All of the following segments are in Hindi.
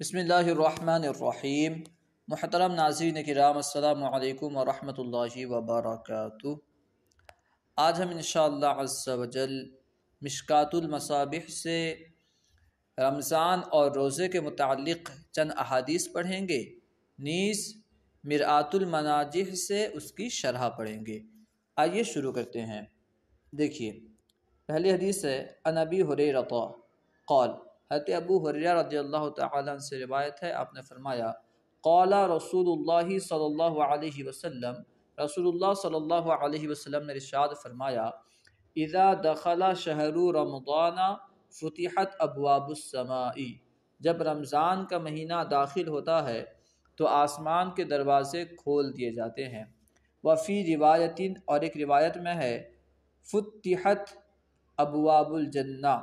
बसमीम महतरम नाजीन कराम अल्लाम वरहमल वबरक आज हम इन शजल मशकातुलमसाबिह से रमज़ान और रोज़े के मुतक़ चंद अहदीस पढ़ेंगे नीस मनाजिह से उसकी शरह पढ़ेंगे आइए शुरू करते हैं देखिए पहली हदीस है अनबी हुर रता कौल हत अबू हरिया रदी से रिवायत है आपने फरमाया कौला रसूल सल्लल्लाहु अलैहि रसूल रसूलुल्लाह सल्लल्लाहु ने रिशाद फरमाया इज़ा दखला शहरु रमदाना फ़तीहत अबवाबुलसमाई जब रमज़ान का महीना दाखिल होता है तो आसमान के दरवाज़े खोल दिए जाते हैं वफ़ी रिवायतिन और एक रिवायत में है फ़तीहत अबूआबुलजन्ना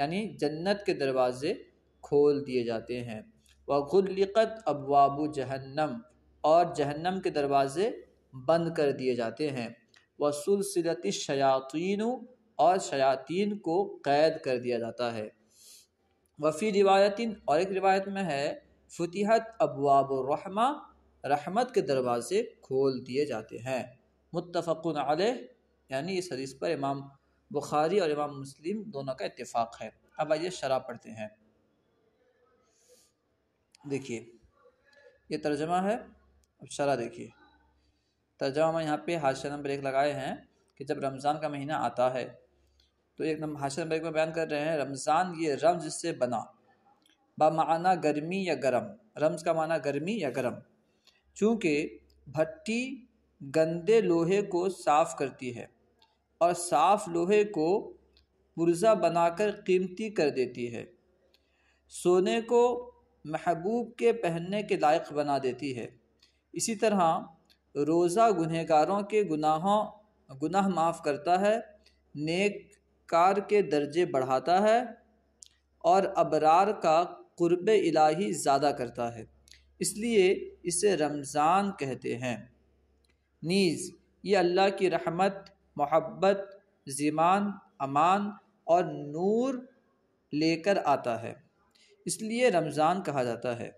यानी जन्नत के दरवाज़े खोल दिए जाते हैं वगुल्लिक़त अबवाब जहन्नम और जहन्नम के दरवाज़े बंद कर दिए जाते हैं सुलसिलती शयातिन और शयातीन को कैद कर दिया जाता है वफ़ी रिवायतिन और एक रिवायत में है फतीहत अबवाब रहमा रहमत के दरवाज़े खोल दिए जाते हैं मुतफ़न आल यानी इस हदीस पर इमाम बुखारी और इमाम मुस्लिम दोनों का इतफ़ाक़ है अब आइए शराब पढ़ते हैं देखिए ये तर्जमा है अब शरा देखिए तर्जमा हम यहाँ पे हाशिया नंबर एक लगाए हैं कि जब रमज़ान का महीना आता है तो एक नंबर हाशिया नंबर एक में बयान कर रहे हैं रमज़ान ये रमज से बना बामाना गर्मी या गरम रमज़ का माना गर्मी या गरम चूँकि भट्टी गंदे लोहे को साफ़ करती है और साफ लोहे को पुरजा बनाकर कीमती कर देती है सोने को महबूब के पहनने के लायक बना देती है इसी तरह रोज़ा गुनहगारों के गुनाहों गुनाह माफ़ करता है नेक कार के दर्जे बढ़ाता है और अबरार का क़ुरब इलाही ज़्यादा करता है इसलिए इसे रमज़ान कहते हैं नीज़ ये अल्लाह की रहमत मोहब्बत ज़ीमान अमान और नूर लेकर आता है इसलिए रमज़ान कहा जाता है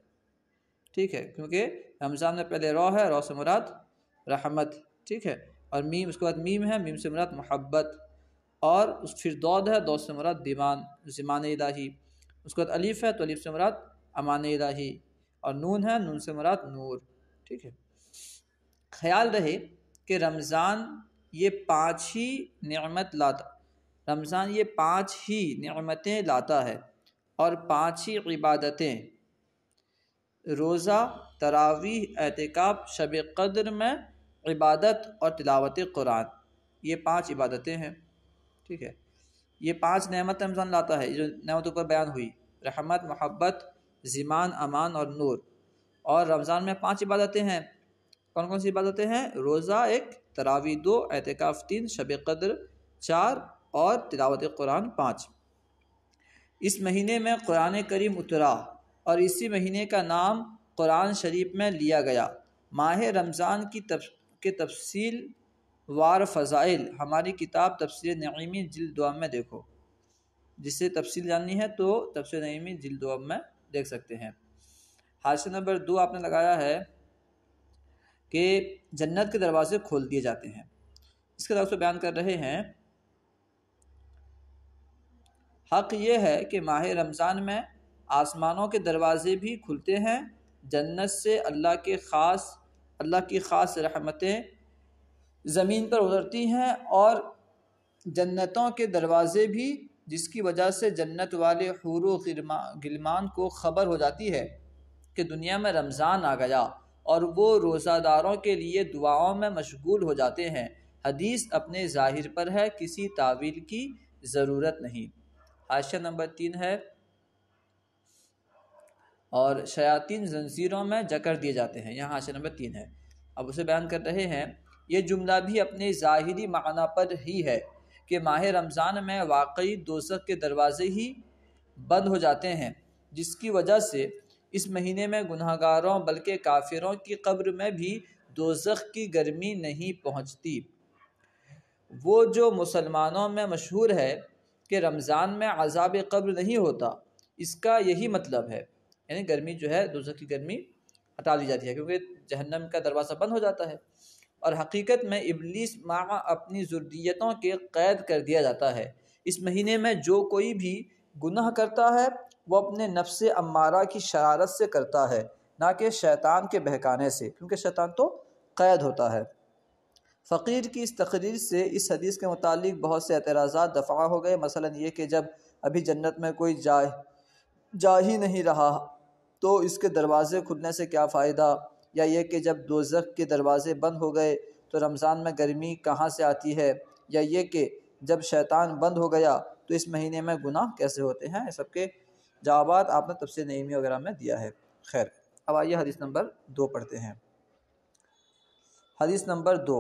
ठीक है क्योंकि रमज़ान में पहले रौ है रौ से मुराद रहमत ठीक है और मीम उसके बाद मीम है मीम से मुराद मोहब्बत और उस फिर दौद है दौद से मुराद दीमान ज़िमान इलाही उसके बाद अलीफ है तो अलीफ से मुराद अमान इलाही और नून है नून से मुराद नूर ठीक है ख्याल रहे कि रमज़ान ये पाँच ही नमत लाता रमज़ान ये पाँच ही नमतें लाता है और पाँच ही इबादतें रोज़ा तरावी एहतिकाब शब कद्र में इबादत और तिलावत कुरान ये पांच इबादतें हैं ठीक है ये पांच नमत रमज़ान लाता है जो नमतों पर बयान हुई रहमत मोहब्बत ज़िमान अमान और नूर और रमज़ान में पांच इबादतें हैं कौन कौन सी इबादतें हैं रोज़ा एक तरावी दो एहतिकाफ़ तीन शब कदर चार और तिलावत कुरान पाँच इस महीने में कुरान करीम उतरा और इसी महीने का नाम कुरान शरीफ में लिया गया माह रमज़ान की तफ के तफसील वार फ़ज़ाइल हमारी किताब तफसर नईमी जल दुआ में देखो जिससे तफसील जाननी है तो तफसर नईमी जल दुआ में देख सकते हैं हादसे नंबर दो आपने लगाया है कि जन्नत के दरवाजे खोल दिए जाते हैं इसके तरफ से बयान कर रहे हैं हक ये है कि माह रमज़ान में आसमानों के दरवाजे भी खुलते हैं जन्नत से अल्लाह के ख़ास अल्लाह की ख़ास रहमतें ज़मीन पर उतरती हैं और जन्नतों के दरवाज़े भी जिसकी वजह से जन्नत वाले हूर गिलमान को ख़बर हो जाती है कि दुनिया में रमज़ान आ गया और वो रोज़ादारों के लिए दुआओं में मशगूल हो जाते हैं हदीस अपने ज़ाहिर पर है किसी तावील की ज़रूरत नहीं हाशिया नंबर तीन है और शयातीन जंजीरों में जकड़ दिए जाते हैं यहाँ हाशिया नंबर तीन है अब उसे बयान कर रहे हैं ये जुमला भी अपने ज़ाहरी माना पर ही है कि माह रमज़ान में वाकई दोसक के दरवाज़े ही बंद हो जाते हैं जिसकी वजह से इस महीने में गुनहगारों बल्कि काफिरों की कब्र में भी दोजख की गर्मी नहीं पहुंचती वो जो मुसलमानों में मशहूर है कि रमज़ान में अजाब कब्र नहीं होता इसका यही मतलब है यानी गर्मी जो है दोजख की गर्मी हटा दी जाती है क्योंकि जहन्नम का दरवाज़ा बंद हो जाता है और हकीकत में इबलीस माँ अपनी ज़रूरीतों के क़ैद कर दिया जाता है इस महीने में जो कोई भी गुनाह करता है वो अपने नफ्स अम्मारा की शरारत से करता है ना कि शैतान के बहकाने से क्योंकि शैतान तो कैद होता है फ़कीर की इस तकरीर से इस हदीस के मुतालिक बहुत से एतराज़ा दफ़ा हो गए मसला ये कि जब अभी जन्नत में कोई जा जा ही नहीं रहा तो इसके दरवाज़े खुलने से क्या फ़ायदा या ये कि जब दोजख के दरवाज़े बंद हो गए तो रमज़ान में गर्मी कहाँ से आती है या ये कि जब शैतान बंद हो गया तो इस महीने में गुनाह कैसे होते हैं सबके जवाब आपने तफसर नईमी वगैरह में दिया है खैर अब आइए हदीस नंबर दो पढ़ते हैं हदीस नंबर दो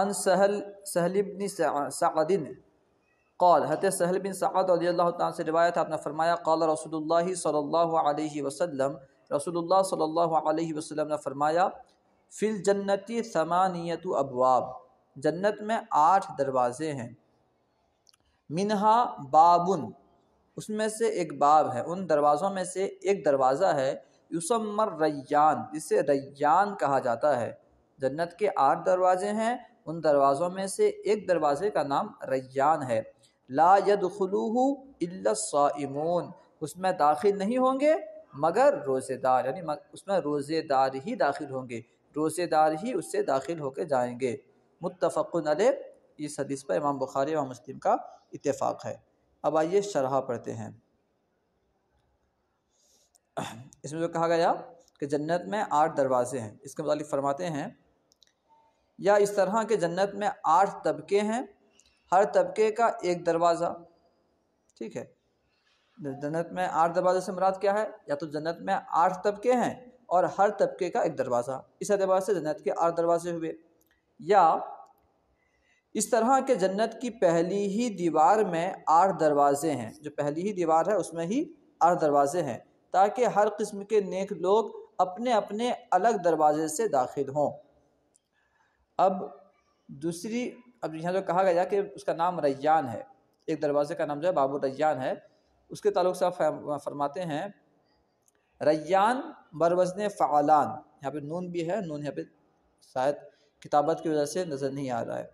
अन सहल सहलिबन सदिन कौल हत सहल बिन सद से रिवायत आपने फरमाया कौल रसूल सल्ला वसलम रसूल सल्ला वसलम ने फरमाया फ़िल जन्नति समानियत अबवाब जन्नत में आठ दरवाज़े हैं मिनहा बाबुन उसमें से एक बाब है उन दरवाज़ों में से एक दरवाज़ा है यूसमर रैयान जिसे रैयान कहा जाता है जन्नत के आठ दरवाजे हैं उन दरवाज़ों में से एक दरवाज़े का नाम रैयान है ला यदलूह इमोन उसमें दाखिल नहीं होंगे मगर रोज़ेदार यानी उसमें रोज़ेदार ही दाखिल होंगे रोज़ेदार ही उससे दाखिल होकर जाएंगे मुतफ़न इस हदीस पर इमाम बुखारी व मुस्लिम का इतफ़ाक़ है अब आइए शराह पढ़ते हैं इसमें जो कहा गया कि जन्नत में आठ दरवाज़े हैं इसके मुतालिक फरमाते हैं या इस तरह के जन्नत में आठ तबके हैं हर तबके का एक दरवाज़ा ठीक है जन्नत में आठ दरवाजे से मुराद क्या है या तो जन्नत में आठ तबके हैं और हर तबके का एक दरवाज़ा इस अतबार से जन्नत के आठ दरवाजे हुए या इस तरह के जन्नत की पहली ही दीवार में आठ दरवाज़े हैं जो पहली ही दीवार है उसमें ही आठ दरवाज़े हैं ताकि हर किस्म के नेक लोग अपने अपने अलग दरवाजे से दाखिल हों अब दूसरी अब यहाँ जो कहा गया कि उसका नाम रैयान है एक दरवाज़े का नाम जो है बाबू रैयान है उसके ताल्लुक से आप फरमाते हैं रैयान बरवजन फ़ालान यहाँ पे नून भी है नून यहाँ पे शायद किताबत की वजह से नज़र नहीं आ रहा है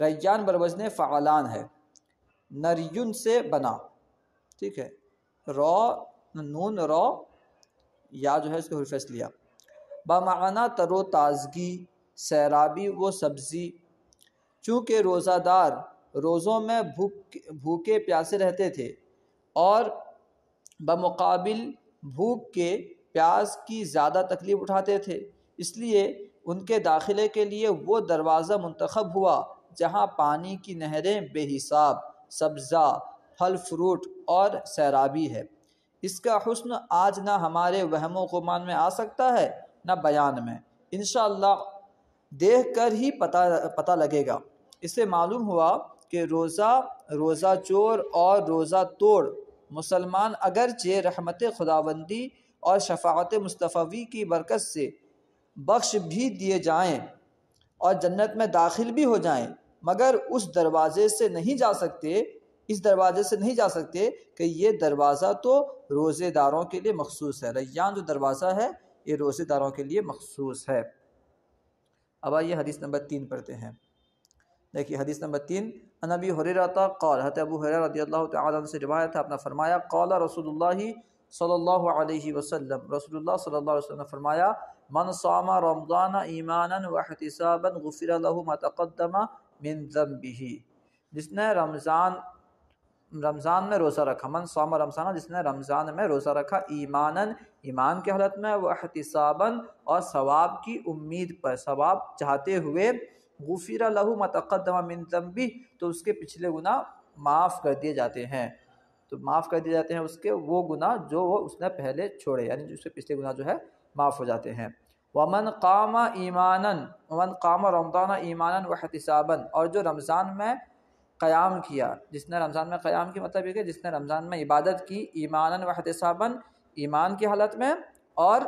रैजान बरवजन फ़ालान है नरियुन से बना ठीक है रॉ नून रॉ या जो है इसको हरफेस लिया बामाना तरो ताजगी सैराबी वो सब्ज़ी चूँकि रोज़ादार रोज़ों में भूख भूखे प्यासे रहते थे और बमकाबिल भूख के प्यास की ज़्यादा तकलीफ़ उठाते थे इसलिए उनके दाखिले के लिए वो दरवाज़ा मंतखब हुआ जहाँ पानी की नहरें बेहिसाब सब्ज़ा फल फ्रूट और सैराबी है इसका हसन आज ना हमारे वहमों गुमान में आ सकता है ना बयान में इन देख कर ही पता पता लगेगा इससे मालूम हुआ कि रोज़ा रोज़ा चोर और रोज़ा तोड़ मुसलमान अगरचे रहमत खुदाबंदी और शफात मुस्तफ़ी की बरकत से बख्श भी दिए जाएं और जन्नत में दाखिल भी हो जाएं मगर उस दरवाजे से नहीं जा सकते इस दरवाजे से नहीं जा सकते कि ये दरवाज़ा तो रोज़ेदारों के लिए मखसूस है रैयान जो दरवाज़ा है ये रोज़ेदारों के लिए मखसूस है अब आइए हदीस नंबर तीन पढ़ते हैं देखिए हदीस नंबर तीन अनबी हरता कौल हत अबू हर रदी अल्लाह से रिवायत है अपना फरमाया कौल रसोल सल्ह वसलम रसोल सल्ला वसलम ने फरमाया मन सामा रमज़ान ईमान वहतसाबन गफ़िर तकदमा मिन बिही जिसने रमज़ान रमज़ान में रोज़ा रखा मन सामा रमजान जिसने रमज़ान में रोज़ा रखा ईमानन ईमान के हालत में वह अहतसाबन और सवाब की उम्मीद पर सवाब चाहते हुए गुफीरा लहू मतक़दमा मिन जम्बी तो उसके पिछले गुना माफ़ कर दिए जाते हैं तो माफ़ कर दिए जाते हैं उसके वो गुना जो वो उसने पहले छोड़े यानी उसके पिछले गुना जो है माफ़ हो जाते हैं वमन काम ईमान वमन काम रमदाना ईमान वहतसाबा और जो रमज़ान में क़याम किया जिसने रमज़ान में क़याम की मतलब ये कि जिसने रमज़ान में इबादत की ईमान वहतसाबा ईमान की हालत में और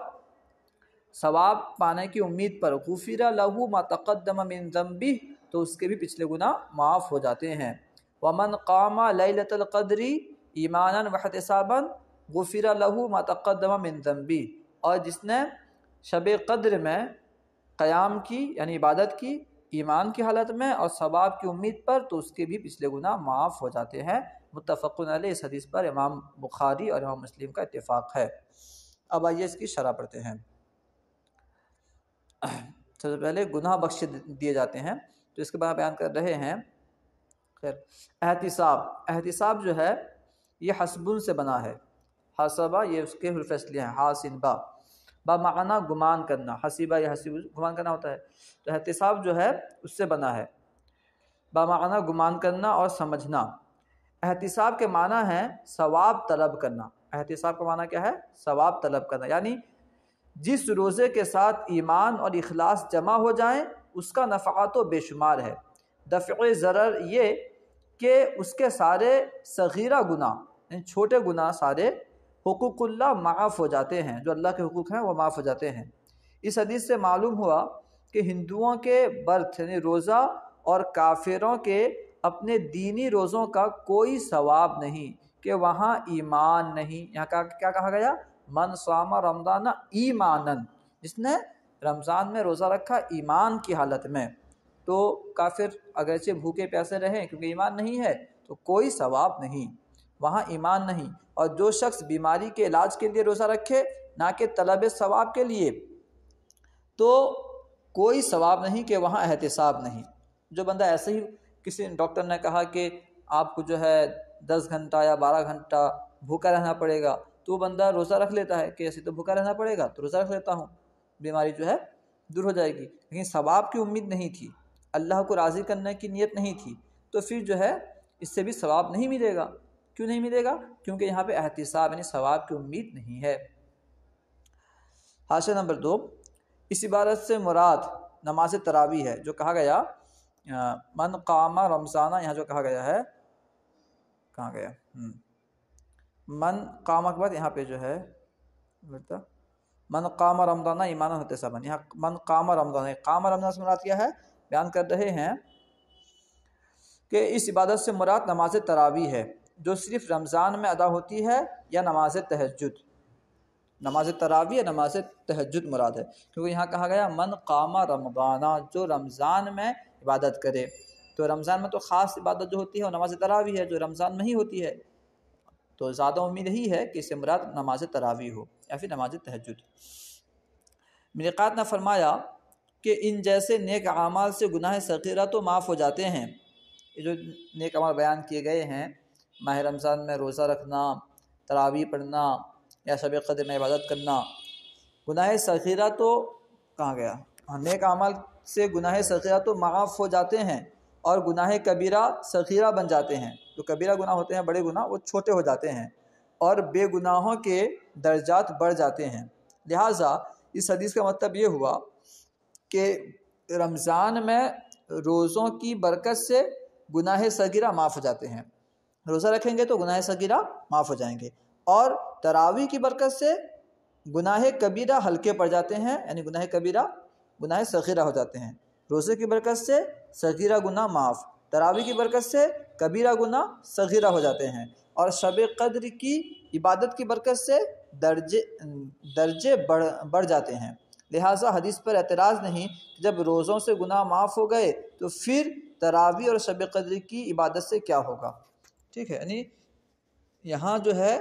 सवाब पाने की उम्मीद पर गुफिरा लहू मतक़दम मिन जम्बी तो उसके भी पिछले गुना माफ़ हो जाते हैं वमन कामा लतलक़दरी ईमान वहतसाबा गुफिरा लहू मतक़दम मिन जम्बी और जिसने शब कद्र में क़याम की यानी इबादत की ईमान की हालत में और सवाब की उम्मीद पर तो उसके भी पिछले गुना माफ़ हो जाते हैं मुतफ़न इस हदीस पर इमाम बुखारी और इमाम मुस्लिम का इतफ़ाक़ है अब आइए इसकी शरह पढ़ते हैं सबसे पहले गुनाह बख्श दिए जाते हैं तो इसके बाद बयान कर रहे हैं खैर एहतसाब एहतसाब जो है ये हसबुन से बना है हसबा ये उसके हरफसले हैं हासिनबा बामाना गुमान करना हसीबा या हसीब गुमान करना होता है तो एहतसाब जो है उससे बना है बामाना गुमान करना और समझना एहतसाब के माना है सवाब तलब करना एहतसाब का माना क्या है सवाब तलब करना यानी जिस रोज़े के साथ ईमान और अखलास जमा हो जाए उसका नफ़ा तो बेशुमार है दफ़ ज़र ये कि उसके सारे सगीरा गुना छोटे गुना सारे हकूक़ल्ला माफ़ हो जाते हैं जो अल्लाह के हकूक़ हैं वह माफ़ हो जाते हैं इस हदीस से मालूम हुआ कि हिंदुओं के बर्थ यानी रोज़ा और काफिरों के अपने दीनी रोज़ों का कोई सवाब नहीं कि वहाँ ईमान नहीं यहाँ का क्या कहा गया मन सामा रमज़ान ईमानन जिसने रमज़ान में रोज़ा रखा ईमान की हालत में तो काफिर अगरचे भूखे प्यासे रहें क्योंकि ईमान नहीं है तो कोई सवाब नहीं वहाँ ईमान नहीं और जो शख्स बीमारी के इलाज के लिए रोज़ा रखे ना कि तलब सवाब के लिए तो कोई सवाब नहीं कि वहाँ एहतसाब नहीं जो बंदा ऐसे ही किसी डॉक्टर ने कहा कि आपको जो है दस घंटा या बारह घंटा भूखा रहना पड़ेगा तो बंदा रोज़ा रख लेता है कि ऐसे तो भूखा रहना पड़ेगा तो रोज़ा रख लेता हूँ बीमारी जो है दूर हो जाएगी लेकिन सवाब की उम्मीद नहीं थी अल्लाह को राज़ी करने की नीयत नहीं थी तो फिर जो है इससे भी सवाब नहीं मिलेगा क्यों नहीं मिलेगा क्योंकि यहाँ पे एहतसाब यानी सवाब की उम्मीद नहीं है हाशा नंबर दो इस इबारत से मुराद नमाज तरावी है जो कहा गया मन कामा रमज़ाना यहाँ जो कहा गया है कहा गया हम्म, मन कामा के बाद यहाँ पे जो है बेटा मन कामा रमज़ाना ईमान होते सबन यहाँ मन कामा रमज़ाना कामा रमज़ान से मुराद क्या है बयान कर रहे हैं कि इस इबादत से मुराद नमाज तरावी है जो सिर्फ रमज़ान में अदा होती है या नमाज तहजद नमाज तरावी या नमाज तहजद मुराद है क्योंकि यहाँ कहा गया मन कामा रमदाना जो रमज़ान में इबादत करे तो रमज़ान में तो ख़ास इबादत जो होती है वो नमाज तरावी है जो रमज़ान में ही होती है तो ज़्यादा उम्मीद यही है कि इससे मुराद नमाज तरावी हो या फिर नमाज तहजद मिलक़ात ने फरमाया कि इन जैसे नेक आमाल से गुनाह सख़ीरा तो माफ़ हो जाते हैं ये जो नेक आमाल बयान किए गए हैं माह रमज़ान में रोज़ा रखना तरावी पढ़ना या शब कदर में इबादत करना गुनाह सखीरा तो कहाँ गया नेक अमल से गुनाह सखीरा तो माफ़ हो जाते हैं और गुनाह कबीरा सखीरा बन जाते हैं जो तो कबीरा गुनाह होते हैं बड़े गुनाह वो छोटे हो जाते हैं और बेगुनाहों के दर्जात बढ़ जाते हैं लिहाजा इस हदीस का मतलब ये हुआ कि रमज़ान में रोज़ों की बरकत से गुनाह सगीरा माफ़ हो जाते हैं रोज़ा रखेंगे तो गुनाह सगीरा माफ़ हो जाएंगे और तरावी की बरकत से गुनाह कबीरा हल्के पड़ जाते हैं यानी गुनाह कबीरा गुनाह सगीरा हो जाते हैं रोज़े की बरकत से सगीरा गुना माफ़ तरावी की बरकत से कबीरा गुना सगीरा हो जाते हैं और शब कद्र की इबादत की बरकत से दर्जे दर्जे बढ़ बढ़ जाते हैं लिहाजा हदीस पर एतराज़ नहीं कि जब रोज़ों से गुनाह माफ़ हो गए तो फिर तरावी और शब कद्र की इबादत से क्या होगा ठीक है यानी यहाँ जो है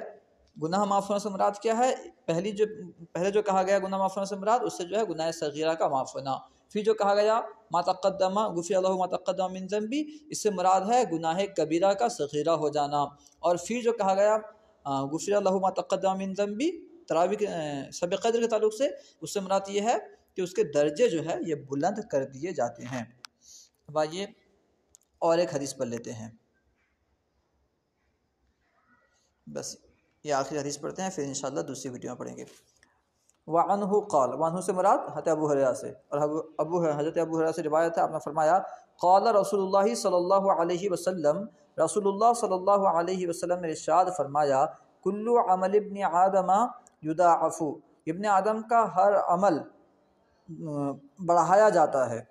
गुनाह माफ़ होना से मुराद क्या है पहली जो पहले जो कहा गया गुनाह माफ़ होना से मुराद उससे जो है गुनाह सगीरा का माफ़ होना फिर जो कहा गया मातक़दमा गुफ़ी अल्लाह मातक़दमा मिनजम जम्बी इससे मुराद है गुनाह कबीरा का सगीरा हो जाना और फिर जो कहा गया गुफ़ी अल्लाह मातक़दमा मिनजम जम्बी तरावी के शब कदर के तल्ल से उससे मुराद ये है कि उसके दर्जे जो है ये बुलंद कर दिए जाते हैं अब आइए और एक हदीस पर लेते हैं बस ये आखिरी हदीस पढ़ते हैं फिर इंशाल्लाह दूसरी वीडियो में पढ़ेंगे वान कौल वन से मुराद हत अबू हरिया से और अबू हज़रत अबू हरा से रिवायत है आपने फरमाया कौल रसोल सल्ला वसलम रसोल्ला सल्ला वसलम ने इरशाद फरमाया कुल्लु अमल इबन आदमा युदा अफ़ू इबन आदम का हर अमल बढ़ाया जाता है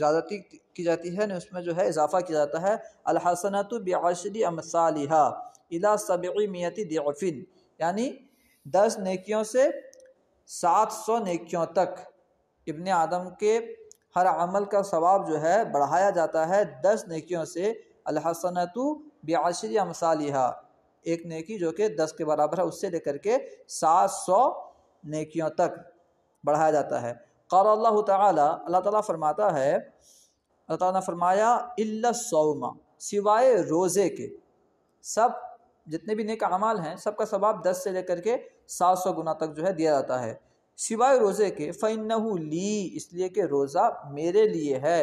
ज़्यादती की जाती है उसमें जो है इजाफ़ा किया जाता है अलहसनत बशरी अमसालिहा इला सबी मियती दिफिन यानी दस नेकियों से सात सौ नेकियों तक इबन आदम के हर अमल का सवाब जो है बढ़ाया जाता है दस नेकियों से अलहसनतु बशर मसाल एक नेकी जो कि दस के बराबर है उससे लेकर के सात सौ नेकियों तक बढ़ाया जाता है कल अल्लाह तल्ला तला फरमाता है अल्लाह तरमाया सिवाए सौमा सिवाय रोज़े के सब जितने भी नेक अमाल हैं सबका सवाब दस से लेकर के सात सौ गुना तक जो है दिया जाता है सिवाय रोज़े के फ़ैन ली इसलिए कि रोज़ा मेरे लिए है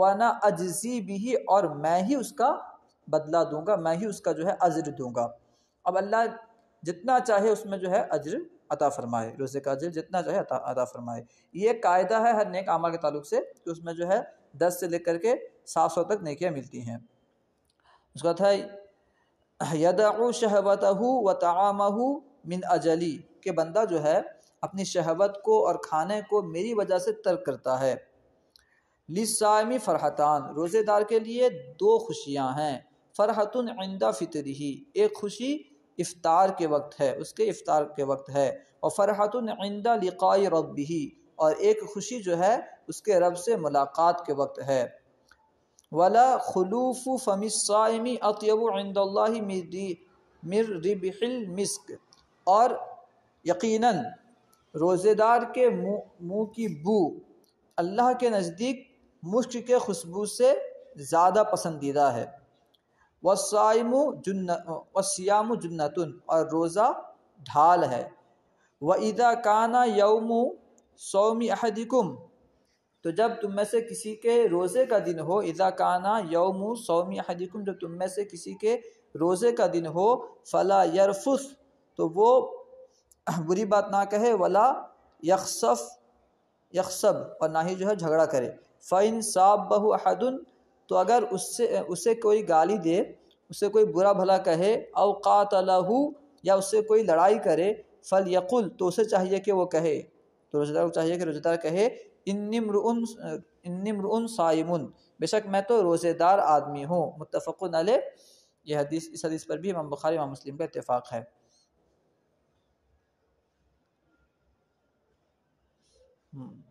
वाना अजी भी और मैं ही उसका बदला दूंगा मैं ही उसका जो है अज्र दूंगा अब अल्लाह जितना चाहे उसमें जो है अज्र अता फरमाए रोज़े का अज्र जितना चाहे अता अता फरमाए ये कायदा है हर नेक आमा के तल्ल से कि उसमें जो है दस से लेकर के सात सौ तक नेकियाँ मिलती हैं उसका था यदा शहवत व तमाहू मिन अजली के बंदा जो है अपनी शहवत को और खाने को मेरी वजह से तर्क करता है लिसमी फ़रहतान रोज़ेदार के लिए दो खुशियाँ हैं फ़रहतन आइंदा फितर ही एक खुशी इफ्तार के वक्त है उसके इफ्तार के वक्त है और फ़रहतन आइंदा लिकाई रब ही और एक खुशी जो है उसके रब से मुलाकात के वक्त है वला खलूफ़ फ़मिसाइमी अतयब मिर रिबिल मिस्क और यकीनन रोज़ेदार के मुंह की बू अल्लाह के नज़दीक मुश्क के खुशबू से ज़्यादा पसंदीदा है वसाइमु जुन्न वस्याम जुन्नतुन और रोज़ा ढाल है व ईदा काना यौम सौमी अहदिकुम तो जब तुम में से किसी के रोज़े का दिन हो इज़ा काना यौम सौमी हदिकुम जब तुम में से किसी के रोज़े का दिन हो फ़ला यरफुस तो वो बुरी बात ना कहे वला यकसफ़ यकसब और ना ही जो है झगड़ा करे फ़ैन साब बहु अहदन तो अगर उससे उसे कोई गाली दे उसे कोई बुरा भला कहे अवक़ात लहू या उससे कोई लड़ाई करे फल यकुल तो उसे चाहिए कि वो कहे तो रोज़ेदार को चाहिए कि रोज़ेदार कहे इन्निमरुन उन साइमुन बेशक मैं तो रोज़ेदार आदमी हूँ मुतफ़न अल यह हदीस इस हदीस पर भी इमाम बुखारी इमाम मुस्लिम का इतफ़ाक़ है हम्म।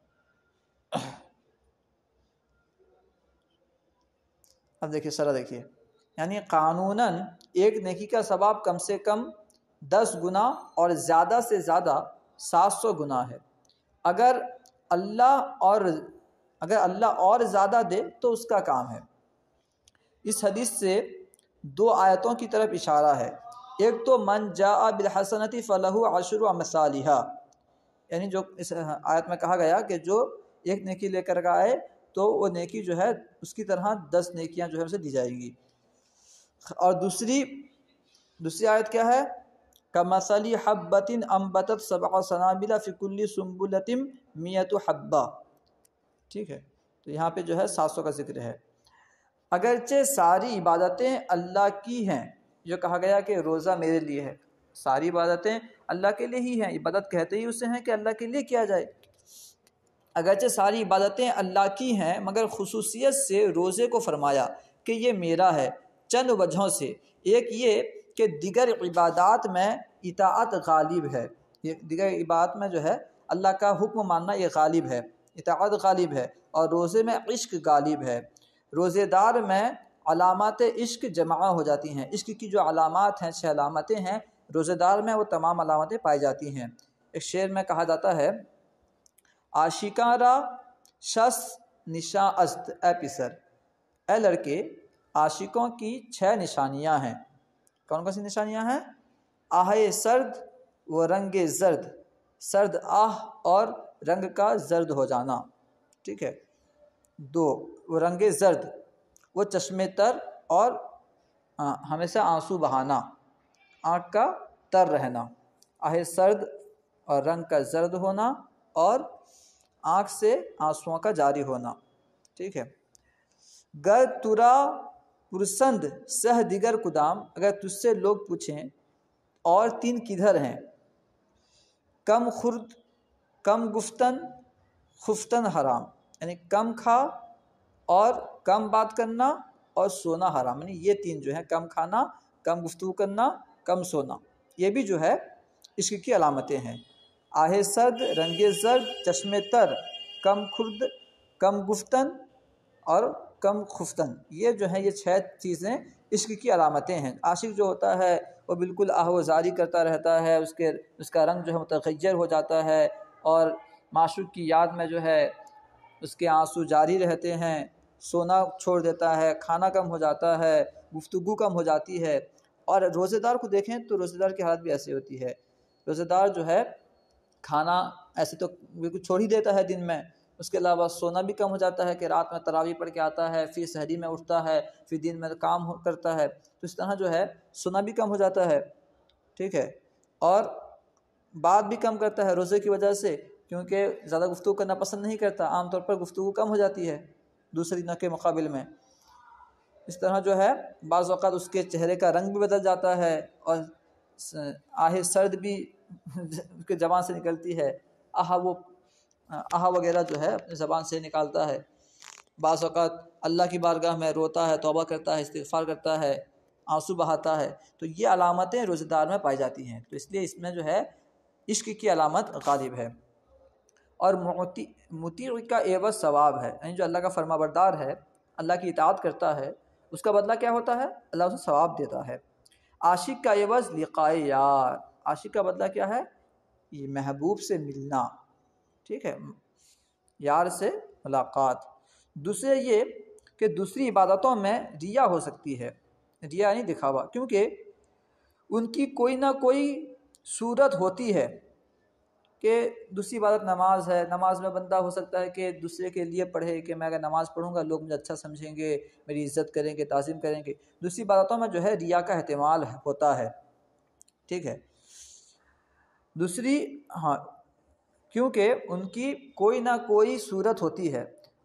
अब देखिए सरा देखिए यानी कानूनन एक नेकी का सबाब कम से कम दस गुना और ज़्यादा से ज़्यादा सात सौ गुना है अगर अल्लाह और अगर अल्लाह और ज़्यादा दे तो उसका काम है इस हदीस से दो आयतों की तरफ इशारा है एक तो मन जा बिलहसनती फ़लह आशर मसालिहा यानी जो इस आयत में कहा गया कि जो एक नेकी लेकर आए तो वो नेकी जो है उसकी तरह दस नेकियां जो है उसे दी जाएंगी और दूसरी दूसरी आयत क्या है कमसली हब्बतिन अम्बत सबा सनाबिला फ़िकुल्ली सुम्बुलतिम मियत हब्बा ठीक है तो यहाँ पे जो है सासों का जिक्र है अगरचे सारी इबादतें अल्लाह की हैं जो कहा गया कि रोज़ा मेरे लिए है सारी इबादतें अल्लाह के लिए ही हैं इबादत कहते ही उसे हैं कि अल्लाह के लिए किया जाए अगरचे सारी इबादतें अल्लाह की हैं मगर खसूसियत से रोज़े को फरमाया कि ये मेरा है चंद वजहों से एक ये कि दिगर इबादत में इतात गालिब है ये दिगर इबादत में जो है अल्लाह का हुक्म मानना ये गालिब है इतात गालिब है और रोज़े में इश्क गालिब है रोज़ेदार में अलामत इश्क जमा हो जाती हैं इश्क की जो अलामत हैं छः अलामतें हैं रोज़ेदार में वो तमाम अलामतें पाई जाती हैं एक शेर में कहा जाता है आशिकारा शस निशा अस्त ए पिसर ए लड़के आशिकों की छः निशानियाँ हैं कौन कौन सी निशानियाँ हैं आह सर्द व रंग जर्द सर्द आह और रंग का जर्द हो जाना ठीक है दो वो रंग जर्द वो चश्मे तर और आ, हाँ, हमेशा आंसू बहाना आँख का तर रहना आहे सर्द और रंग का जर्द होना और आँख से आंसुओं का जारी होना ठीक है गर तुरा पुरुषंद सह दिगर कुदाम अगर तुझसे लोग पूछें और तीन किधर हैं कम खुर्द कम गुफ्तन खुफ्तन हराम यानी कम खा और कम बात करना और सोना हराम यानी ये तीन जो है कम खाना कम गुफ्तु करना कम सोना ये भी जो है इश्क की अलामतें हैं आहे सर्द रंगे जर्द चश्मे तर कम खुर्द कम गुफ्तन और कम खुफ्तन ये जो है ये छह चीज़ें इश्क की अलामतें हैं आशिक जो होता है वो बिल्कुल आहोजारी करता रहता है उसके उसका रंग जो है मतगजर हो जाता है और माशूक की याद में जो है उसके आंसू जारी रहते हैं सोना छोड़ देता है खाना कम हो जाता है गुफ्तु कम हो जाती है और रोज़ेदार को देखें तो रोज़ेदार की हालत भी ऐसी होती है रोज़ेदार जो है खाना ऐसे तो बिल्कुल छोड़ ही देता है दिन में उसके अलावा सोना भी कम हो जाता है कि रात में तरावी पढ़ के आता है फिर शहरी में उठता है फिर दिन में काम करता है तो इस तरह जो है सोना भी कम हो जाता है ठीक है और बात भी कम करता है रोज़े की वजह से क्योंकि ज़्यादा गुफ्तु करना पसंद नहीं करता आमतौर पर गुफ्तु कम हो जाती है दूसरे दिनों के मुकाबले में इस तरह जो है बाज़ अवत उसके चेहरे का रंग भी बदल जाता है और आहे सर्द भी उसके जवान से निकलती है आह वो आह वगैरह जो है अपनी ज़बान से निकालता है बात अल्लाह की बारगाह में रोता है तोबा करता है इस्तफ़ार करता है आंसू बहाता है तो ये अलामतें रोज़ेदार में पाई जाती हैं तो इसलिए इसमें जो है इश्क की अलामत गालिब है और मोती मोती का एवज सवाब है यानी जो अल्लाह का फरमाबरदार है अल्लाह की इतात करता है उसका बदला क्या होता है अल्लाह उसे सवाब देता है आशिक का एवज लिकाए यार आशिक का बदला क्या है ये महबूब से मिलना ठीक है यार से मुलाकात दूसरे ये कि दूसरी इबादतों में रिया हो सकती है रिया यानी दिखावा क्योंकि उनकी कोई ना कोई सूरत होती है कि दूसरी इबादत नमाज है नमाज में बंदा हो सकता है कि दूसरे के लिए पढ़े कि मैं अगर नमाज पढ़ूंगा लोग मुझे अच्छा समझेंगे मेरी इज्जत करेंगे तज़ीम करेंगे दूसरी इबादतों में जो है रिया का अहतमाल होता है ठीक है दूसरी हाँ क्योंकि उनकी कोई ना कोई सूरत होती है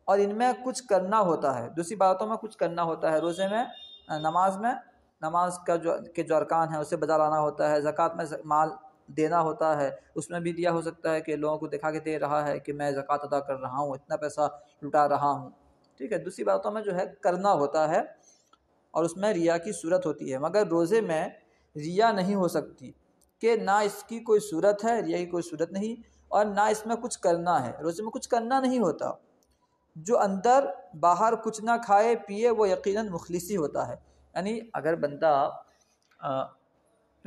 और इनमें कुछ करना होता है दूसरी बातों में कुछ करना होता है रोज़े में नमाज में नमाज का जो के जो अरकान है उसे बजा लाना होता है ज़क़़त में माल देना होता है उसमें भी दिया हो सकता है कि लोगों को दिखा के दे रहा है कि मैं ज़क़़त अदा कर रहा हूँ इतना पैसा लुटा रहा हूँ ठीक है दूसरी बातों में जो है करना होता है और उसमें रिया की सूरत होती है मगर रोज़े में रिया नहीं हो सकती कि ना इसकी कोई सूरत है रिया की कोई सूरत नहीं और ना इसमें कुछ करना है रोज़े में कुछ करना नहीं होता जो अंदर बाहर कुछ ना खाए पिए वो यकीनन मुखलिसी होता है यानी अगर बंदा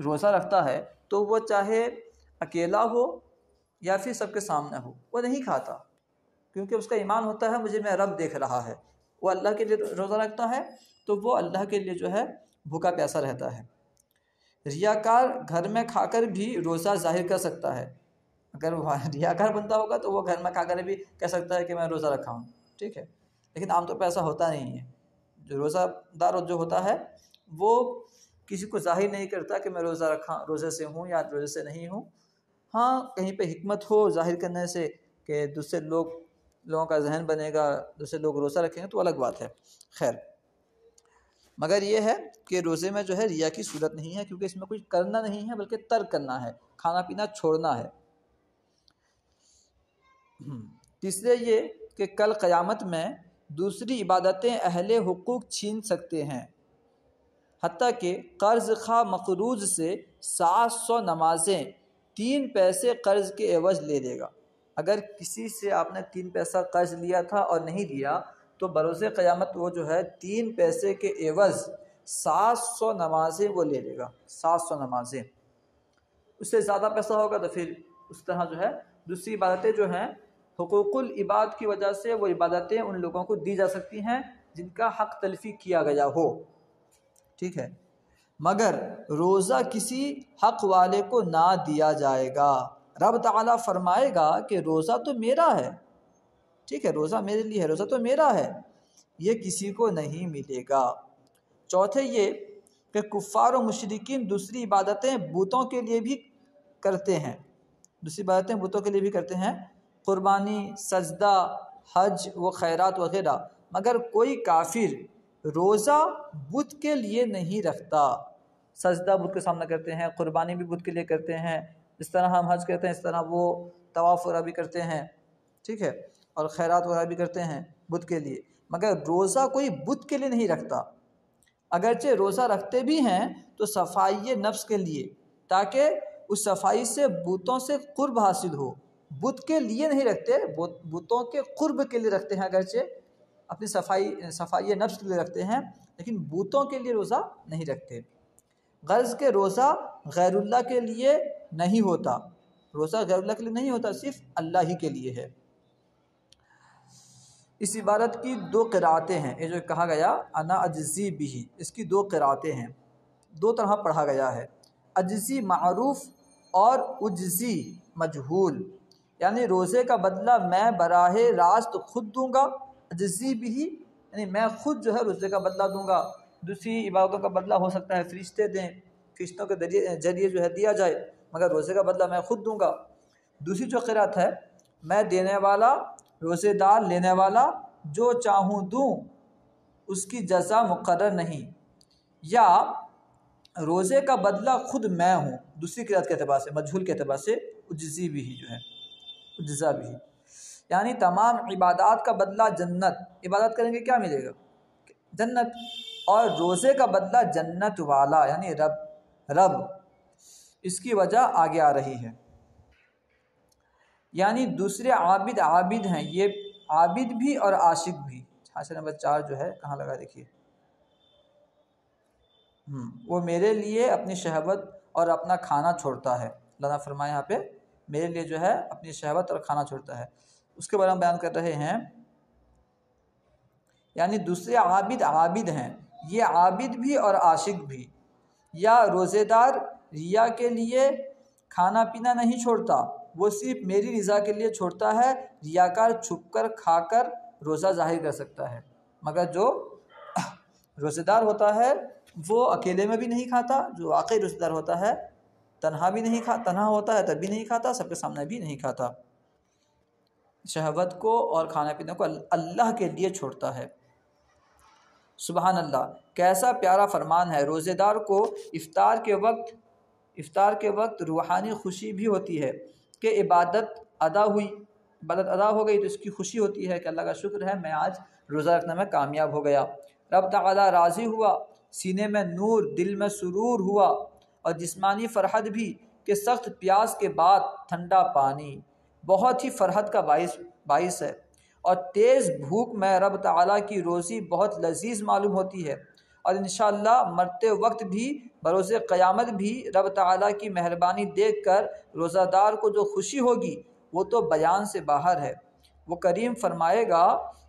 रोज़ा रखता है तो वो चाहे अकेला हो या फिर सबके सामने हो वो नहीं खाता क्योंकि उसका ईमान होता है मुझे मैं रब देख रहा है वो अल्लाह के लिए रोज़ा रखता है तो वो अल्लाह के लिए जो है भूखा प्यासा रहता है रियाकार घर में खाकर भी रोज़ा जाहिर कर सकता है अगर रियाकार बनता होगा तो वो घर में खाकर भी कह सकता है कि मैं रोज़ा रखा हूँ ठीक है लेकिन आमतौर तो पर ऐसा होता नहीं है जो रोज़ादार जो होता है वो किसी को जाहिर नहीं करता कि मैं रोज़ा रखा रोज़े से हूँ या रोज़े से नहीं हूँ हाँ कहीं पे हिकमत हो जाहिर करने से कि दूसरे लोग लोगों का जहन बनेगा दूसरे लोग रोज़ा रखेंगे तो अलग बात है खैर मगर यह है कि रोज़े में जो है रिया की सूरत नहीं है क्योंकि इसमें कुछ करना नहीं है बल्कि तर्क करना है खाना पीना छोड़ना है हम्म। तीसरे ये कि कल क़यामत में दूसरी इबादतें अहल हकूक़ छीन सकते हैं हती कि कर्ज़ खा मकरूज से सात सौ नमाजें तीन पैसे कर्ज़ के एवज ले देगा अगर किसी से आपने तीन पैसा कर्ज लिया था और नहीं दिया तो भरोसे क़यामत वो जो है तीन पैसे के एवज़ सात सौ नमाजें वो ले लेगा सात सौ नमाजें उससे ज़्यादा पैसा होगा तो फिर उस तरह जो है दूसरी इबादतें जो हैं हकूक़ुल इबाद की वजह से वो इबादतें उन लोगों को दी जा सकती हैं जिनका हक तलफी किया गया हो ठीक है मगर रोज़ा किसी हक वाले को ना दिया जाएगा रब तला फरमाएगा कि रोज़ा तो मेरा है ठीक है रोज़ा मेरे लिए है रोज़ा तो मेरा है ये किसी को नहीं मिलेगा चौथे ये कि कुफ़ार और मशरकिन दूसरी इबादतें बूतों के लिए भी करते हैं दूसरी इबादतें बूतों के लिए भी करते हैं क़ुरबानी सजदा हज व खैरात वगैरह मगर कोई काफिर रोज़ा बुध के लिए नहीं रखता सजदा बुध के सामना करते हैं क़ुरबानी भी बुध के लिए करते हैं इस तरह हम हज करते हैं इस तरह वो तवाफ़ वगैरह भी करते हैं ठीक है और खैरात वगैरह भी करते हैं बुध के लिए मगर रोज़ा कोई बुध के लिए नहीं रखता अगरचे रोज़ा रखते भी हैं तो सफाई नफ्स के लिए ताकि उस सफाई से बुतों से कुर्ब हासिल हो बुत के लिए नहीं रखते बुतों के कुर्ब के लिए रखते हैं अगरचे अपनी सफाई सफाई नफ्स के लिए रखते हैं लेकिन बुतों के लिए रोज़ा नहीं रखते गर्ज़ के रोज़ा गैरुल्ला के लिए नहीं होता रोज़ा गैरुल्ला के लिए नहीं होता सिर्फ अल्लाह ही के लिए है इस इबारत की दो किरातें हैं ये जो कहा गया अना अजजी भी इसकी दो किरातें हैं दो तरह पढ़ा गया है अजजी मरूफ़ और उजजी मजहूल यानी रोज़े का बदला मैं बराह रास्त खुद दूंगा अजी भी यानी मैं खुद जो है रोज़े का बदला दूंगा दूसरी इबादतों का बदला हो सकता है फरिश्ते दें फरिश्तों के जरिए जो है दिया जाए मगर रोज़े का बदला मैं खुद दूंगा दूसरी जो किरत है मैं देने वाला रोज़ेदार लेने वाला जो चाहूँ दूँ उसकी जजा मुकर नहीं या रोज़े का बदला खुद मैं हूँ दूसरी किरत के अतबार से मजहूल के अतबार से उजसी भी जो है जजा भी यानी तमाम इबादत का बदला जन्नत इबादत करेंगे क्या मिलेगा जन्नत और रोज़े का बदला जन्नत वाला यानी रब रब इसकी वजह आगे आ रही है यानी दूसरे आबिद आबिद हैं ये आबिद भी और आशिक भी हासिल नंबर चार जो है कहाँ लगा देखिए हम्म, वो मेरे लिए अपनी शहबत और अपना खाना छोड़ता है लाना फरमाया यहाँ पे मेरे लिए जो है अपनी शहवत और खाना छोड़ता है उसके बारे में बयान कर रहे हैं यानी दूसरे आबिद आबिद हैं ये आबिद भी और आशिक भी या रोज़ेदार रिया के लिए खाना पीना नहीं छोड़ता वो सिर्फ मेरी रज़ा के लिए छोड़ता है रियाकार छुप कर खा कर रोज़ा जाहिर कर सकता है मगर जो रोज़ेदार होता है वो अकेले में भी नहीं खाता जो वाकई रोज़ेदार होता है तनहा भी नहीं खा तनहा होता है तब भी नहीं खाता सबके सामने भी नहीं खाता शहवत को और खाना पीने को अल्लाह के लिए छोड़ता है सुबह अल्लाह कैसा प्यारा फरमान है रोज़ेदार को इफ्तार के वक्त इफ़ार के वक्त रूहानी खुशी भी होती है कि इबादत अदा हुई इबादत अदा हो गई तो इसकी खुशी होती है कि अल्लाह का शुक्र है मैं आज रोज़ा रखने में कामयाब हो गया रब तला राज़ी हुआ सीने में नूर दिल में सुरूर हुआ और जिस्मानी फरहत भी कि सख्त प्यास के बाद ठंडा पानी बहुत ही फरहत का बाइस बाइस है और तेज़ भूख में रब तला की रोज़ी बहुत लजीज मालूम होती है और इन मरते वक्त भी भरोसे क़यामत भी रब ताली की मेहरबानी देख कर रोज़ादार को जो खुशी होगी वो तो बयान से बाहर है वो करीम फरमाएगा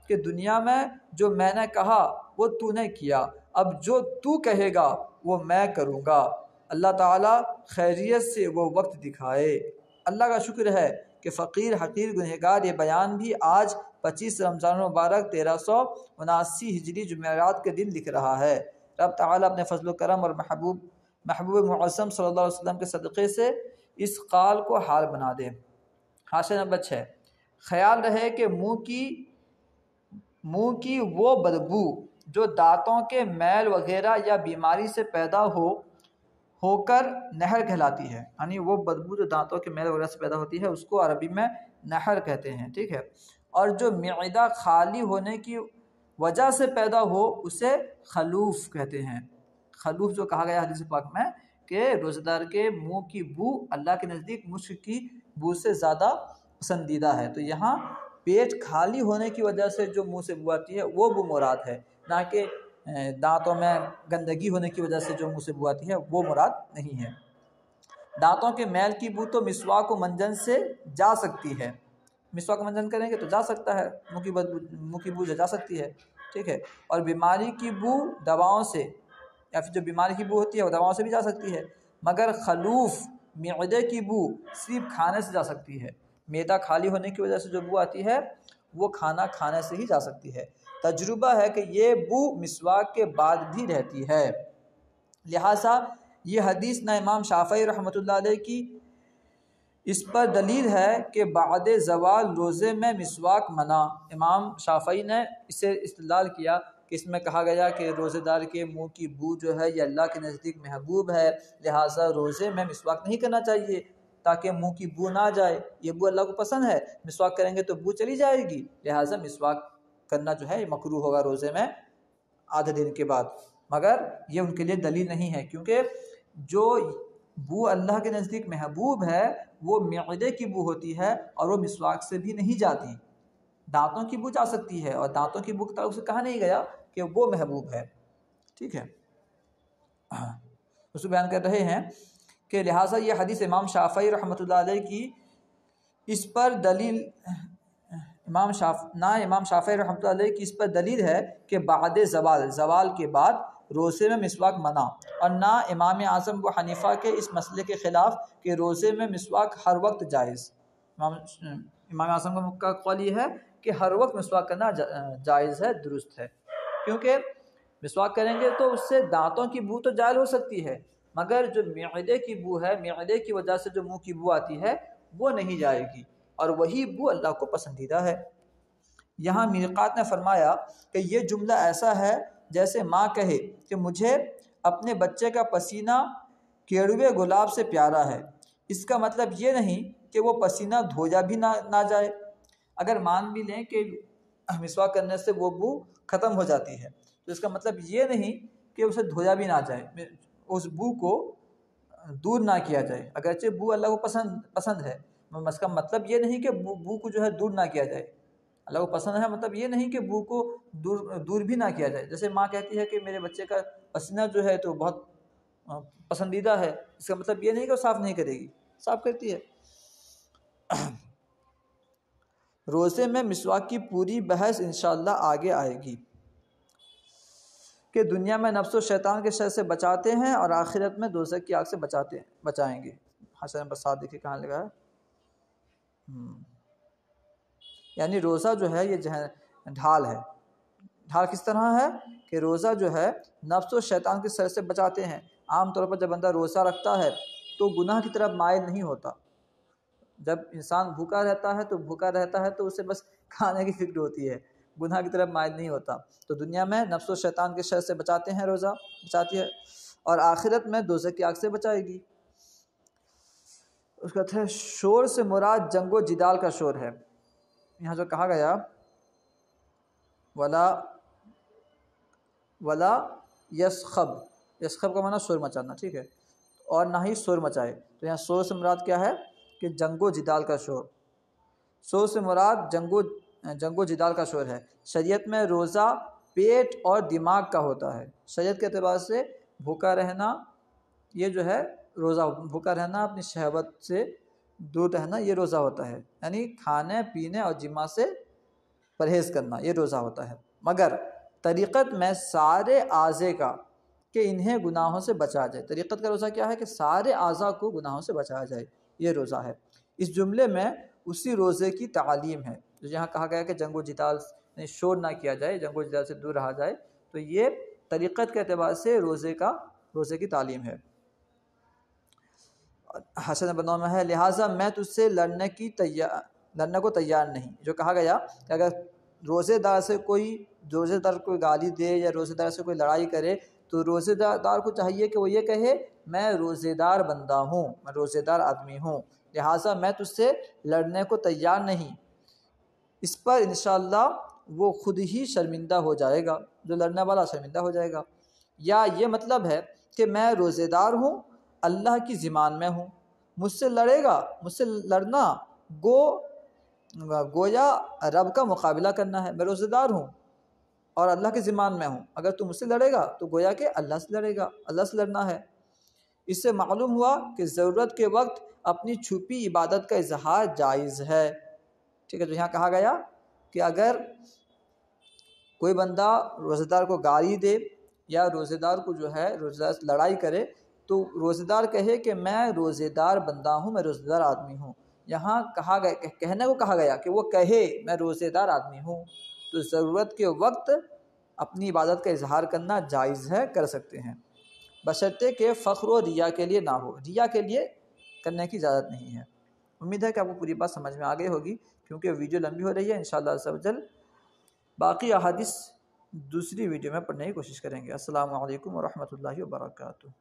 कि दुनिया में जो मैंने कहा वो तूने किया अब जो तू कहेगा वो मैं करूँगा अल्लाह ताला खैरियत से वो वक्त दिखाए अल्लाह का शुक्र है कि फ़कीर हकीर गुनहगार ये बयान भी आज 25 रमज़ान मुबारक तेरह सौ उनासी हिजरी जुमेरात के दिन लिख रहा है रब ताला अपने फजल करम और महबूब महबूब मौसम सल्लल्लाहु अलैहि वसल्लम के सदक़े से इस काल को हाल बना दे हाशा नंबर छः ख्याल रहे कि मुँह की मुँह की वो बदबू जो दांतों के मैल वगैरह या बीमारी से पैदा हो होकर नहर कहलाती है यानी वो बदबू जो दांतों के मैल वगैरह से पैदा होती है उसको अरबी में नहर कहते हैं ठीक है और जो मैदा खाली होने की वजह से पैदा हो उसे खलूफ कहते हैं खलूफ जो कहा गया हदीस पाक में कि रोज़ेदार के मुंह की बू अल्लाह के नज़दीक मुश्क की बू से ज़्यादा पसंदीदा है तो यहाँ पेट खाली होने की वजह से जो मुँह से बू आती है वो बू मुराद है ना कि दांतों में गंदगी होने की वजह से जो मुँह से बू आती है वो मुराद नहीं है दांतों के मैल की बू तो मिसवा को मंजन से जा सकती है मिसवा को मंजन करेंगे तो जा सकता है मुँह की बदबू मुँह की बू जा सकती है ठीक है और बीमारी की बू दवाओं से या फिर जो बीमारी की बू होती है वो दवाओं से भी जा सकती है मगर खलूफ मैदे की बू सिर्फ खाने से जा सकती है मैदा खाली होने की वजह से जो बू आती है वो खाना खाने से ही जा सकती है तजुर्बा है कि ये बू मिसवाक के बाद भी रहती है लिहाजा ये हदीस ना इमाम शाफ़ी रहमत की इस पर दलील है कि बाद जवाल रोज़े में मिसवाक मना इमाम शाफ़ी ने इसे इस्तलाल किया कि इसमें कहा गया कि रोज़ेदार के मुंह की बू जो है ये अल्लाह के नज़दीक महबूब है लिहाजा रोज़े में मिसवाक नहीं करना चाहिए ताकि मुंह की बू ना जाए ये बू अल्लाह को पसंद है मिसवाक करेंगे तो बू चली जाएगी लिहाजा मिसवाक करना जो है मकरू होगा रोज़े में आधे दिन के बाद मगर ये उनके लिए दलील नहीं है क्योंकि जो बू अल्लाह के नज़दीक महबूब है वो मैदे की बू होती है और वो मिसवाक से भी नहीं जाती दांतों की बू जा सकती है और दांतों की बू के तलब से कहा नहीं गया कि वो महबूब है ठीक है उसको बयान कर रहे हैं कि लिहाजा ये हदीस इमाम शाफ़ी रहमतुल्लाह की इस पर दलील इमाम शाफ ना इमाम शाफ़ी रहमतुल्लाह की इस पर दलील है कि बाद जवाल जवाल के बाद रोज़े में मिसवाक मना और ना इमाम आज़म व हनीफ़ा के इस मसले के ख़िलाफ़ कि रोज़े में मिसवाक हर वक्त जायज़ इमाम इमाम आज़म का कौल ये है कि हर वक्त मिसवाक करना जायज़ है दुरुस्त है क्योंकि मिसवाक करेंगे तो उससे दांतों की बू तो जायल हो सकती है मगर जो मैदे की बू है मैदे की वजह से जो मुँह की बू आती है वो नहीं जाएगी और वही बू अल्लाह को पसंदीदा है यहाँ मीरक़ात ने फरमाया कि ये जुमला ऐसा है जैसे माँ कहे कि मुझे अपने बच्चे का पसीना केड़ुए गुलाब से प्यारा है इसका मतलब ये नहीं कि वो पसीना धोया भी ना ना जाए अगर मान भी लें कि मिसवा करने से वो बू ख़त्म हो जाती है तो इसका मतलब ये नहीं कि उसे धोया भी ना जाए उस बू को दूर ना किया जाए अगरचे बू अल्लाह को पसंद पसंद है इसका मतलब ये नहीं कि बू, को जो है दूर ना किया जाए अल्लाह को पसंद है मतलब ये नहीं कि बू को दूर दूर भी ना किया जाए जैसे माँ कहती है कि मेरे बच्चे का पसीना जो है तो बहुत पसंदीदा है इसका मतलब ये नहीं कि वो साफ़ नहीं करेगी साफ करती है रोज़े में मिसवाक की पूरी बहस इन आगे आएगी कि दुनिया में नफ्स शैतान के शर से बचाते हैं और आखिरत में दोजक की आग से बचाते हैं बचाएंगे हसन प्रसाद देखिए कहाँ लगा है हम्म। यानी रोज़ा जो है ये जह ढाल है ढाल किस तरह है कि रोज़ा जो है नफ्स व शैतान के शर से बचाते हैं आमतौर पर जब बंदा रोज़ा रखता है तो गुनाह की तरफ मायल नहीं होता जब इंसान भूखा रहता है तो भूखा रहता है तो उसे बस खाने की फिक्र होती है गुनाह की तरफ मायल नहीं होता तो दुनिया में नफ्स शैतान के शर से बचाते हैं रोज़ा बचाती है और आखिरत में दोजे की आग से बचाएगी उसका अर्थ शोर से मुराद जंगो जिदाल का शोर है यहाँ जो कहा गया वला वला यसखब यसखब का माना शोर मचाना ठीक है और ना ही शोर मचाए तो यहाँ शोर से मुराद क्या है कि जंगो जिदाल का शोर शोर से मुराद जंगो जंगो जिदाल का शोर है शरीयत में रोज़ा पेट और दिमाग का होता है शरीयत के अतबार से भूखा रहना ये जो है रोज़ा भूखा रहना अपनी शहवत से दूर रहना ये रोज़ा होता है यानी खाने पीने और जिमा से परहेज़ करना ये रोज़ा होता है मगर तरीक़त में सारे आज़े का कि इन्हें गुनाहों से बचाया जाए तरीक़त का रोज़ा क्या है कि सारे आज़ा को गुनाहों से बचाया जाए ये रोज़ा है इस जुमले में उसी रोज़े की तालीम है जो तो यहाँ कहा गया कि जंगो जिताल ने शोर ना किया जाए जंगो जिताल से दूर रहा जाए तो ये तरीक़त के अतबार से रोज़े का रोज़े की तालीम है हसन बनो में है लिहाजा मैं तुझसे लड़ने की तैयार लड़ने को तैयार नहीं जो कहा गया कि अगर रोज़ेदार से कोई रोज़ेदार कोई गाली दे या रोज़ेदार से कोई लड़ाई करे तो रोज़ेदार को चाहिए कि वो ये कहे मैं रोज़ेदार बंदा हूँ मैं रोज़ेदार आदमी हूँ लिहाजा मैं तुझसे लड़ने को तैयार नहीं इस पर इन वो खुद ही शर्मिंदा हो जाएगा जो लड़ने वाला शर्मिंदा हो जाएगा या ये मतलब है कि मैं रोज़ेदार हूँ अल्लाह की ज़िमान में हूँ मुझसे लड़ेगा मुझसे लड़ना गो गोया रब का मुकाबला करना है मैं रोज़ेदार हूँ और अल्लाह के ज़िमान में हूँ अगर तू मुझसे लड़ेगा तो गोया के अल्लाह से लड़ेगा अल्लाह से लड़ना है इससे मालूम हुआ कि ज़रूरत के वक्त अपनी छुपी इबादत का इजहार जायज़ है ठीक है तो यहाँ कहा गया कि अगर कोई बंदा रोज़ेदार को गाली दे या रोज़ेदार को जो है रोज़ेदार से लड़ाई करे तो रोज़ेदार कहे कि मैं रोज़ेदार बंदा हूँ मैं रोज़ेदार आदमी हूँ यहाँ कहा गया कहने को कहा गया कि वो कहे मैं रोज़ेदार आदमी हूँ तो ज़रूरत के वक्त अपनी इबादत का इजहार करना जायज़ है कर सकते हैं बशर्ते के फ़ख्र और रिया के लिए ना हो रिया के लिए करने की इजाज़त नहीं है उम्मीद है कि आपको पूरी बात समझ में आ गई होगी क्योंकि वीडियो लंबी हो रही है इन जल बाकी अहादिस दूसरी वीडियो में पढ़ने की कोशिश करेंगे असल वरहमल वर्का